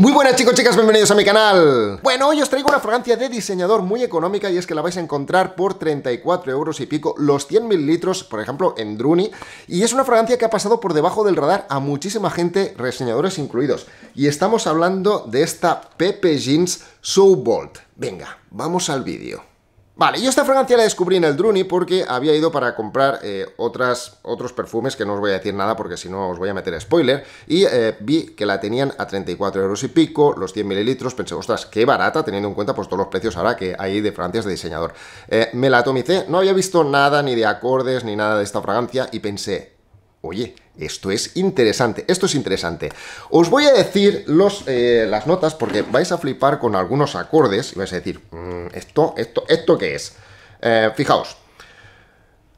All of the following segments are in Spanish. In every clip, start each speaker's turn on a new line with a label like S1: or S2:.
S1: Muy buenas chicos, chicas, bienvenidos a mi canal Bueno, hoy os traigo una fragancia de diseñador muy económica Y es que la vais a encontrar por 34 euros y pico Los 100 litros, por ejemplo, en Druni Y es una fragancia que ha pasado por debajo del radar A muchísima gente, reseñadores incluidos Y estamos hablando de esta Pepe Jeans So Bolt Venga, vamos al vídeo Vale, yo esta fragancia la descubrí en el Druni porque había ido para comprar eh, otras, otros perfumes que no os voy a decir nada porque si no os voy a meter spoiler y eh, vi que la tenían a 34 euros y pico, los 100 mililitros, pensé, ostras, qué barata teniendo en cuenta pues todos los precios ahora que hay de fragancias de diseñador. Eh, me la atomicé, no había visto nada ni de acordes ni nada de esta fragancia y pensé, oye, esto es interesante, esto es interesante. Os voy a decir los, eh, las notas porque vais a flipar con algunos acordes y vais a decir, mm, ¿esto, esto, esto qué es? Eh, fijaos.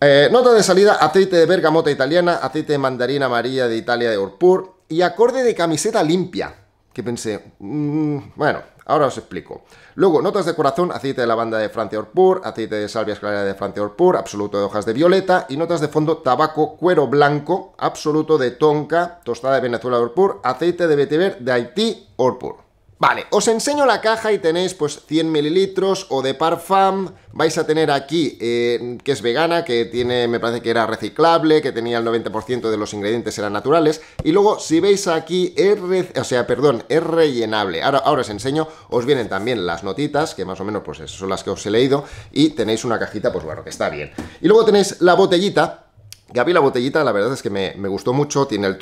S1: Eh, nota de salida, aceite de bergamota italiana, aceite de mandarina amarilla de Italia de Orpur y acorde de camiseta limpia. Que pensé, mm, bueno, Ahora os explico. Luego, notas de corazón, aceite de lavanda de Francia Orpur, aceite de salvia escalera de Francia Orpur, absoluto de hojas de violeta y notas de fondo tabaco, cuero blanco, absoluto de tonka, tostada de Venezuela Orpur, aceite de vetiver de Haití Orpur. Vale, os enseño la caja y tenéis pues 100 mililitros o de Parfum. Vais a tener aquí eh, que es vegana, que tiene, me parece que era reciclable, que tenía el 90% de los ingredientes eran naturales. Y luego, si veis aquí, es, o sea, perdón, es rellenable. Ahora, ahora os enseño, os vienen también las notitas, que más o menos pues son las que os he leído. Y tenéis una cajita, pues bueno, que está bien. Y luego tenéis la botellita, Gaby la botellita, la verdad es que me, gustó mucho, tiene el,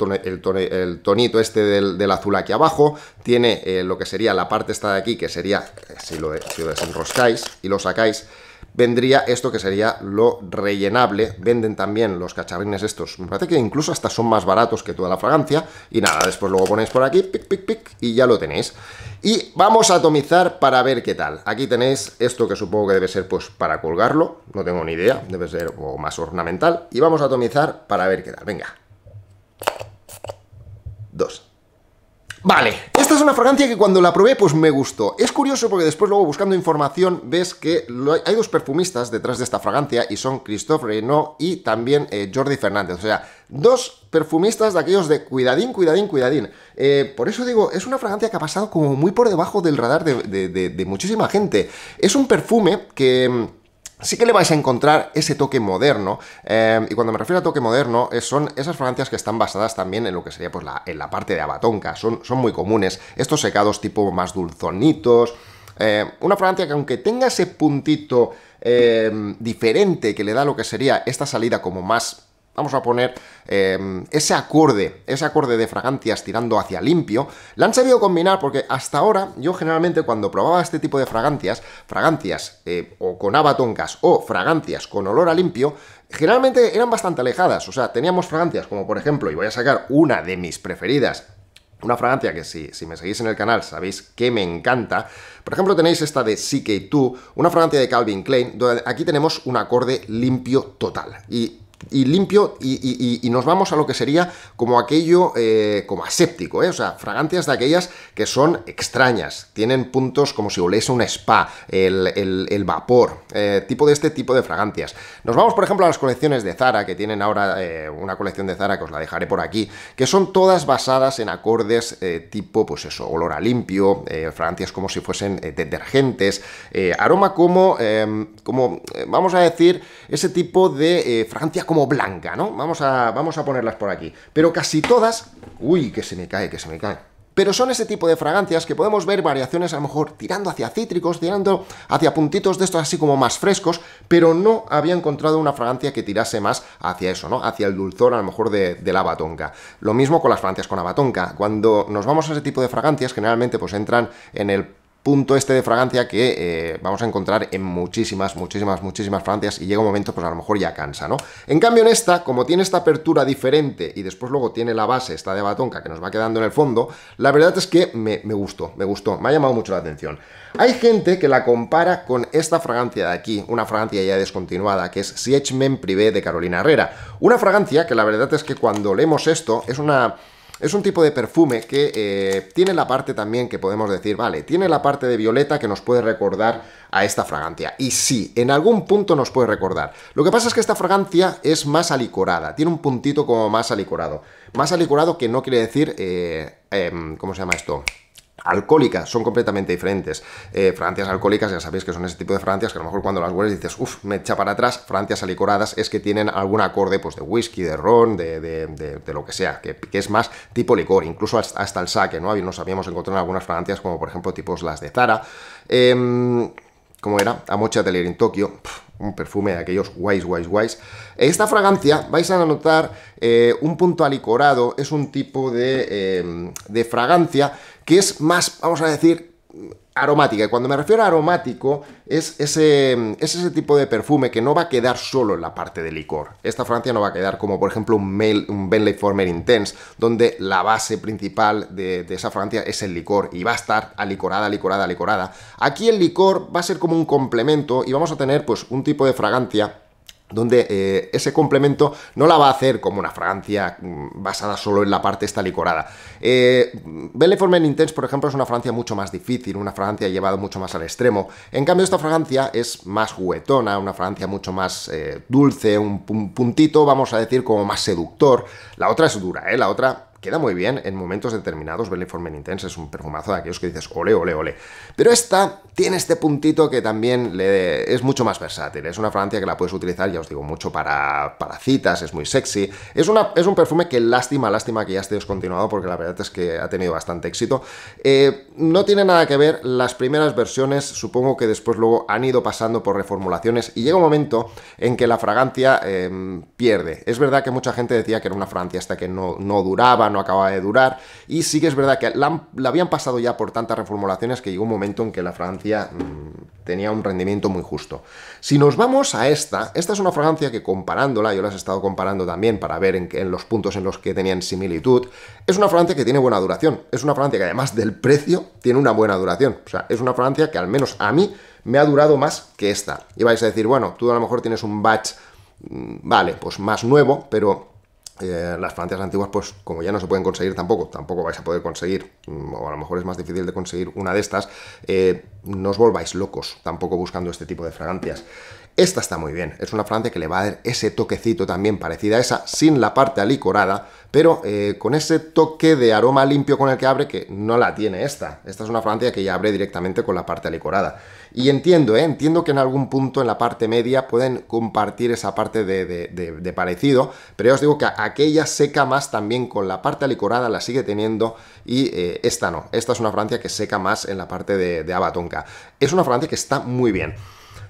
S1: tonito este del, azul aquí abajo, tiene eh, lo que sería la parte esta de aquí, que sería, eh, si lo desenroscáis y lo sacáis, vendría esto que sería lo rellenable. Venden también los cacharrines estos. Me parece que incluso hasta son más baratos que toda la fragancia. Y nada, después luego ponéis por aquí, pic, pic, pic, y ya lo tenéis. Y vamos a atomizar para ver qué tal. Aquí tenéis esto que supongo que debe ser pues para colgarlo. No tengo ni idea, debe ser o más ornamental. Y vamos a atomizar para ver qué tal. Venga. Dos. Vale, esta es una fragancia que cuando la probé, pues me gustó. Es curioso porque después, luego buscando información, ves que hay dos perfumistas detrás de esta fragancia y son Christophe Reynaud y también eh, Jordi Fernández. O sea, dos perfumistas de aquellos de cuidadín, cuidadín, cuidadín. Eh, por eso digo, es una fragancia que ha pasado como muy por debajo del radar de muchísima gente. Es un perfume que mm, Sí que le vais a encontrar ese toque moderno, eh, y cuando me refiero a toque moderno, eh, son esas fragancias que están basadas también en lo que sería pues, la, en la parte de abatonca, son, son muy comunes, estos secados tipo más dulzonitos, eh, una fragancia que aunque tenga ese puntito diferente que le da lo que sería esta salida como más vamos a poner eh, ese acorde, ese acorde de fragancias tirando hacia limpio, la han sabido combinar porque hasta ahora yo generalmente cuando probaba este tipo de fragancias, fragancias eh, o con abatoncas o fragancias con olor a limpio, generalmente eran bastante alejadas, o sea, teníamos fragancias como por ejemplo, y voy a sacar una de mis preferidas, una fragancia que si, si, me seguís en el canal sabéis que me encanta. Por ejemplo, tenéis esta de CK2, una fragancia de Calvin Klein, donde aquí tenemos un acorde limpio total. Y y limpio y, nos vamos a lo que sería como aquello eh, como aséptico, ¿eh? o sea, fragancias de aquellas que son extrañas, tienen puntos como si oliese un spa, el, vapor, eh, tipo de este tipo de fragancias. Nos vamos, por ejemplo, a las colecciones de Zara, que tienen ahora eh, una colección de Zara que os la dejaré por aquí, que son todas basadas en acordes tipo, pues eso, olor a limpio, fragancias como si fuesen detergentes, aroma como, em, como, vamos a decir, ese tipo de fragancia como blanca, ¿no? Vamos a, vamos a ponerlas por aquí. Pero casi todas... Uy, que se me cae, que se me cae. Pero son ese tipo de fragancias que podemos ver variaciones a lo mejor tirando hacia cítricos, tirando hacia puntitos de estos así como más frescos, pero no había encontrado una fragancia que tirase más hacia eso, ¿no? Hacia el dulzor a lo mejor de, de la batonca. Lo mismo con las fragancias con batonca. Cuando nos vamos a ese tipo de fragancias, generalmente pues entran en el punto este de fragancia que eh, vamos a encontrar en muchísimas, muchísimas, muchísimas fragancias y llega un momento, pues a lo mejor ya cansa, ¿no? En cambio en esta, como tiene esta apertura diferente y después luego tiene la base, esta de batonca que nos va quedando en el fondo, la verdad es que me, me gustó, me gustó, me ha llamado mucho la atención. Hay gente que la compara con esta fragancia de aquí, una fragancia ya descontinuada, que es Siege Men Privé de Carolina Herrera. Una fragancia que la verdad es que cuando leemos esto es una es un tipo de perfume que eh, tiene la parte también que podemos decir, vale, tiene la parte de violeta que nos puede recordar a esta fragancia. Y sí, en algún punto nos puede recordar. Lo que pasa es que esta fragancia es más alicorada, tiene un puntito como más alicorado. Más alicorado que no quiere decir, eh, em, ¿cómo se llama esto? Alcohólicas, son completamente diferentes. Eh, francias alcohólicas, ya sabéis que son ese tipo de francias que a lo mejor cuando las hueles dices, uff, me echa para atrás, Francias alicoradas es que tienen algún acorde pues, de whisky, de ron, de, lo que sea, que, es más tipo licor, incluso hasta, el saque, ¿no? Nos habíamos encontrado en algunas fragancias como por ejemplo tipos las de Zara. Em, ¿Cómo era? Amocha Atelier en Tokio un perfume de aquellos guays, guays, guays. Esta fragancia, vais a notar eh, un punto alicorado, es un tipo de, eh, de fragancia que es más, vamos a decir, aromática. Y Cuando me refiero a aromático, es ese, ese tipo de perfume que no va a quedar solo en la parte de licor. Esta Francia no va a quedar como, por ejemplo, un, Mel, un Former Intense, donde la base principal de, esa Francia es el licor y va a estar alicorada, alicorada, alicorada. Aquí el licor va a ser como un complemento y vamos a tener pues un tipo de fragancia donde eh, ese complemento no la va a hacer como una fragancia mm, basada solo en la parte esta licorada. Eh, Intense, por ejemplo, es una fragancia mucho más difícil, una fragancia llevada mucho más al extremo. En cambio, esta fragancia es más juguetona, una fragancia mucho más eh, dulce, un, un, puntito, vamos a decir, como más seductor. La otra es dura, ¿eh? La otra Queda muy bien en momentos determinados. Belly Formen Intense es un perfumazo de aquellos que dices ole, ole, ole. Pero esta tiene este puntito que también le, es mucho más versátil. Es una fragancia que la puedes utilizar, ya os digo, mucho para, para citas, es muy sexy. Es, una, es un perfume que lástima, lástima que ya esté descontinuado porque la verdad es que ha tenido bastante éxito. Eh, no tiene nada que ver las primeras versiones, supongo que después luego han ido pasando por reformulaciones y llega un momento en que la fragancia em, pierde. Es verdad que mucha gente decía que era una fragancia hasta que no, no no acaba de durar. Y sí que es verdad que la, habían pasado ya por tantas reformulaciones que llegó un momento en que la fragancia mm, tenía un rendimiento muy justo. Si nos vamos a esta, esta es una fragancia que comparándola, yo las he estado comparando también para ver en, en los puntos en los que tenían similitud, es una fragancia que tiene buena duración. Es una fragancia que además del precio tiene una buena duración. O sea, es una fragancia que al menos a mí me ha durado más que esta. Y vais a decir, bueno, tú a lo mejor tienes un batch, mm, vale, pues más nuevo, pero eh, las francias antiguas, pues como ya no se pueden conseguir tampoco, tampoco vais a poder conseguir, mm, o a lo mejor es más difícil de conseguir una de estas, eh, no os volváis locos tampoco buscando este tipo de fragancias. Esta está muy bien, es una fragancia que le va a dar ese toquecito también parecida a esa, sin la parte alicorada, pero eh, con ese toque de aroma limpio con el que abre que no la tiene esta. Esta es una fragancia que ya abre directamente con la parte alicorada. Y entiendo, eh, entiendo que en algún punto en la parte media pueden compartir esa parte de, parecido, pero ya os digo que aquella seca más también con la parte alicorada, la sigue teniendo y eh, esta no. Esta es una fragancia que seca más en la parte de, de abatonca. Es una fragancia que está muy bien.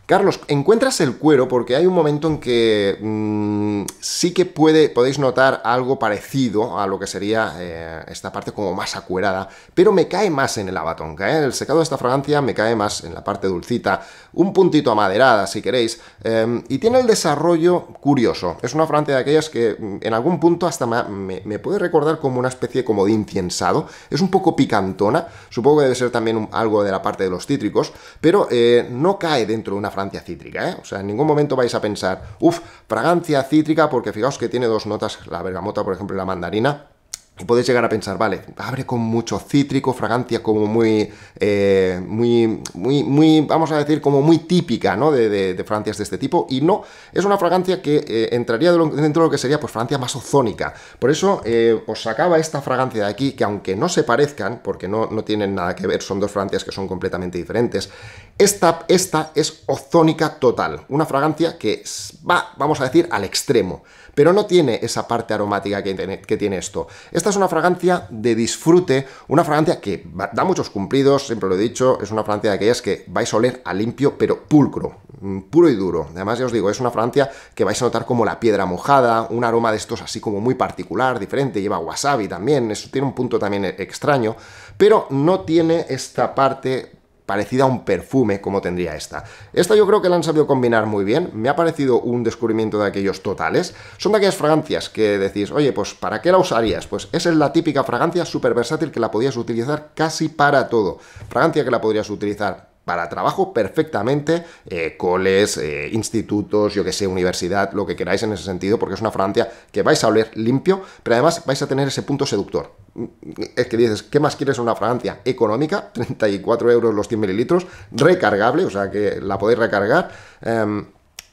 S1: Carlos, encuentras el cuero porque hay un momento en que mm, sí que podéis notar algo parecido a lo que sería eh, esta parte como más acuerada, pero me cae más en el abatón, ¿eh? el secado de esta fragancia me cae más en la parte dulcita, un puntito amaderada si queréis, em, y tiene el desarrollo curioso. Es una fragancia de aquellas que mm, en algún punto hasta me, puede recordar como una especie como de inciensado, es un poco picantona, supongo que debe ser también algo de la parte de los cítricos, pero eh, no cae dentro de una fragancia cítrica, ¿eh? O sea, en ningún momento vais a pensar, uff, fragancia cítrica, porque fijaos que tiene dos notas, la bergamota, por ejemplo, y la mandarina, y podéis llegar a pensar, vale, abre con mucho cítrico, fragancia como muy, eh, muy, muy, muy, vamos a decir, como muy típica, ¿no? De, francias de fragancias de este tipo. Y no, es una fragancia que eh, entraría dentro de lo que sería, pues, Francia más ozónica. Por eso os sacaba esta fragancia de aquí, que aunque no se parezcan, porque no, no tienen nada que ver, son dos fragancias que son completamente diferentes, esta, esta es ozónica total, una fragancia que va, vamos a decir, al extremo, pero no tiene esa parte aromática que que tiene esto. Esta es una fragancia de disfrute, una fragancia que da muchos cumplidos, siempre lo he dicho, es una fragancia de aquellas que vais a oler a limpio, pero pulcro, mm, puro y duro. Además, ya os digo, es una fragancia que vais a notar como la piedra mojada, un aroma de estos así como muy particular, diferente, lleva wasabi también, eso tiene un punto también e-, extraño, pero no tiene esta parte parecida a un perfume como tendría esta. Esta yo creo que la han sabido combinar muy bien, me ha parecido un descubrimiento de aquellos totales. Son de aquellas fragancias que decís, oye, pues ¿para qué la usarías? Pues esa es la típica fragancia súper versátil que la podías utilizar casi para todo. Fragancia que la podrías utilizar para trabajo perfectamente, eh, coles, eh, institutos, yo que sé, universidad, lo que queráis en ese sentido, porque es una Francia que vais a oler limpio, pero además vais a tener ese punto seductor. Es que dices, ¿qué más quieres una Francia económica? 34 euros los 100 mililitros, recargable, o sea que la podéis recargar. Em,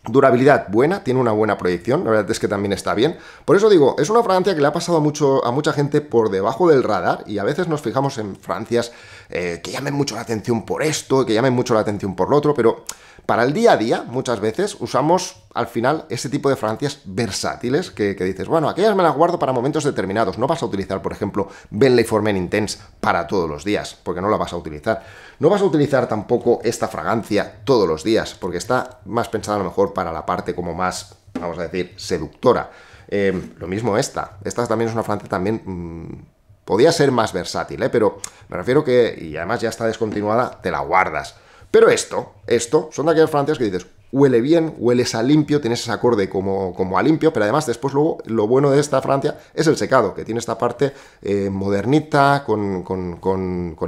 S1: Durabilidad buena, tiene una buena proyección, la verdad es que también está bien. Por eso digo, es una fragancia que le ha pasado mucho a mucha gente por debajo del radar y a veces nos fijamos en fragancias eh, que llamen mucho la atención por esto, que llamen mucho la atención por lo otro, pero para el día a día muchas veces usamos al final ese tipo de fragancias versátiles que, dices, bueno, aquellas me las guardo para momentos determinados. No vas a utilizar, por ejemplo, Bentley Formen Intense para todos los días, porque no la vas a utilizar. No vas a utilizar tampoco esta fragancia todos los días, porque está más pensada a lo mejor para la parte como más, vamos a decir, seductora. Em, lo mismo esta. Esta también es una fragancia también... Mm, podía ser más versátil, ¿eh? pero me refiero que, y además ya está descontinuada, te la guardas. Pero esto, esto, son de aquellas fragancias que dices, huele bien, hueles a limpio, tienes ese acorde como, como a limpio, pero además después luego lo bueno de esta Francia es el secado, que tiene esta parte eh, modernita, con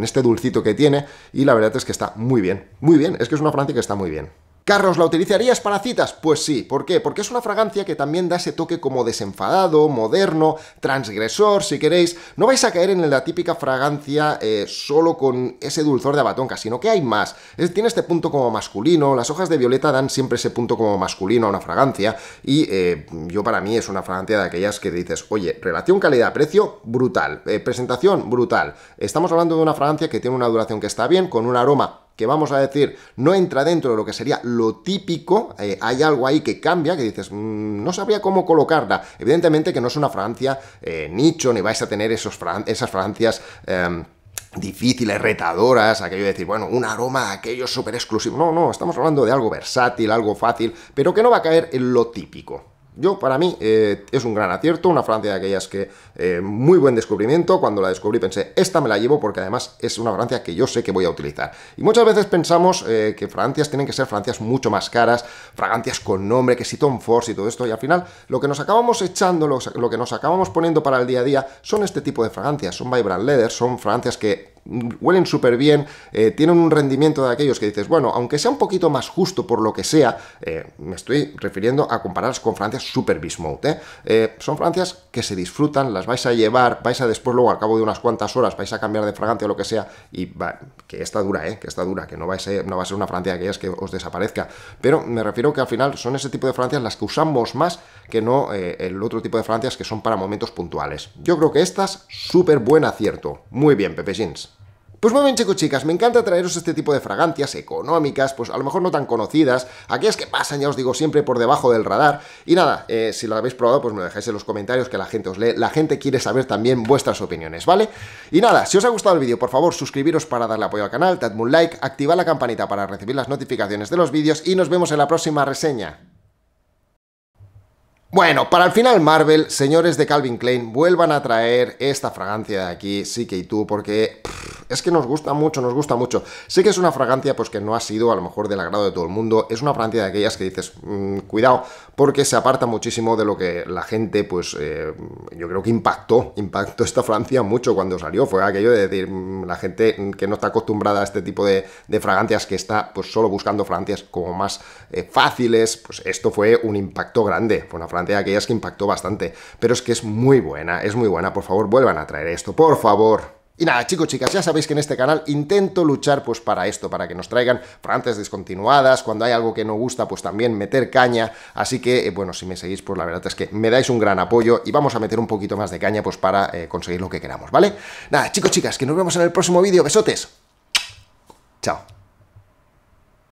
S1: este dulcito que tiene, y la verdad es que está muy bien, muy bien, es que es una Francia que está muy bien. Carlos, ¿la utilizarías para citas? Pues sí, ¿por qué? Porque es una fragancia que también da ese toque como desenfadado, moderno, transgresor, si queréis. No vais a caer en la típica fragancia eh, solo con ese dulzor de abatonca, sino que hay más. tiene este punto como masculino, las hojas de violeta dan siempre ese punto como masculino a una fragancia, y eh, yo para mí es una fragancia de aquellas que dices, oye, relación calidad-precio, brutal, eh, presentación, brutal. Estamos hablando de una fragancia que tiene una duración que está bien, con un aroma que vamos a decir no entra dentro de lo que sería lo típico, eh, hay algo ahí que cambia, que dices, mm, no sabría cómo colocarla. Evidentemente que no es una fragancia eh, nicho, ni vais a tener esos esas fragancias... Em, difíciles, retadoras, aquello de decir, bueno, un aroma, aquello súper exclusivo. No, no, estamos hablando de algo versátil, algo fácil, pero que no va a caer en lo típico. Yo, para mí, eh, es un gran acierto, una Francia de aquellas que eh, muy buen descubrimiento. Cuando la descubrí pensé, esta me la llevo porque además es una Francia que yo sé que voy a utilizar. Y muchas veces pensamos eh, que Francias tienen que ser Francias mucho más caras, fragancias con nombre, que si Tom Ford y todo esto. Y al final, lo que nos acabamos echando, lo, lo que nos acabamos poniendo para el día a día, son este tipo de fragancias. Son vibrant leather, son fragancias que huelen súper bien, eh, tienen un rendimiento de aquellos que dices, bueno, aunque sea un poquito más justo por lo que sea, eh, me estoy refiriendo a compararlas con Francias super bismuth, eh". Son Francias que se disfrutan, las vais a llevar, vais a después luego al cabo de unas cuantas horas, vais a cambiar de fragancia o lo que sea, y que está dura, ¿eh? Que está dura, que no va, a ser, no va a ser una Francia de aquellas que os desaparezca. Pero me refiero que al final son ese tipo de Francias las que usamos más que no el otro tipo de Francias que son para momentos puntuales. Yo creo que estas, súper buen acierto. Muy bien, Pepe Jeans. Pues muy bien chicos chicas, me encanta traeros este tipo de fragancias económicas, pues a lo mejor no tan conocidas, aquellas que pasan, ya os digo, siempre por debajo del radar. Y nada, eh, si lo habéis probado, pues me lo dejáis en los comentarios que la gente os lee, la gente quiere saber también vuestras opiniones, ¿vale? Y nada, si os ha gustado el vídeo, por favor, suscribiros para darle apoyo al canal, dadme un like, activad la campanita para recibir las notificaciones de los vídeos y nos vemos en la próxima reseña. Bueno, para el final Marvel, señores de Calvin Klein, vuelvan a traer esta fragancia de aquí, sí que y tú, porque es que nos gusta mucho, nos gusta mucho. Sé que es una fragancia pues que no ha sido a lo mejor del agrado de todo el mundo, es una fragancia de aquellas que dices, mm, cuidado, porque se aparta muchísimo de lo que la gente, pues eh, yo creo que impactó, impactó esta fragancia mucho cuando salió, fue aquello de decir, mm, la gente que no está acostumbrada a este tipo de, fragancias, que está pues solo buscando fragancias como más eh, fáciles, pues esto fue un impacto grande, fue una fragancia de aquellas que impactó bastante, pero es que es muy buena, es muy buena, por favor vuelvan a traer esto, por favor. Y nada, chicos, chicas, ya sabéis que en este canal intento luchar pues para esto, para que nos traigan franjas descontinuadas, cuando hay algo que no gusta, pues también meter caña, así que, eh, bueno, si me seguís, pues la verdad es que me dais un gran apoyo y vamos a meter un poquito más de caña pues para eh, conseguir lo que queramos, ¿vale? Nada, chicos, chicas, que nos vemos en el próximo vídeo, besotes. Chao.